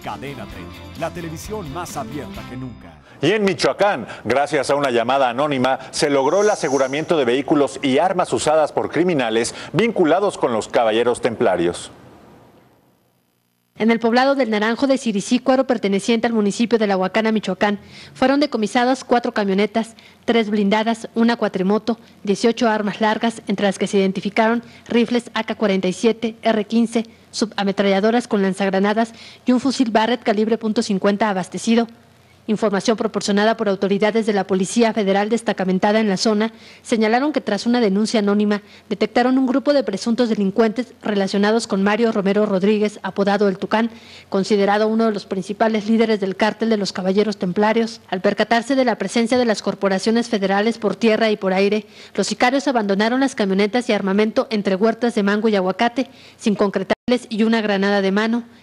Cadena 30, la televisión más abierta que nunca. Y en Michoacán, gracias a una llamada anónima, se logró el aseguramiento de vehículos y armas usadas por criminales vinculados con los caballeros templarios. En el poblado del Naranjo de Siricícuaro, perteneciente al municipio de La Huacana, Michoacán, fueron decomisadas cuatro camionetas, tres blindadas, una cuatrimoto, 18 armas largas, entre las que se identificaron rifles AK-47, R-15, subametralladoras con lanzagranadas y un fusil Barrett calibre .50 abastecido Información proporcionada por autoridades de la Policía Federal destacamentada en la zona señalaron que tras una denuncia anónima detectaron un grupo de presuntos delincuentes relacionados con Mario Romero Rodríguez, apodado El Tucán, considerado uno de los principales líderes del cártel de los Caballeros Templarios. Al percatarse de la presencia de las corporaciones federales por tierra y por aire, los sicarios abandonaron las camionetas y armamento entre huertas de mango y aguacate, sin concretarles y una granada de mano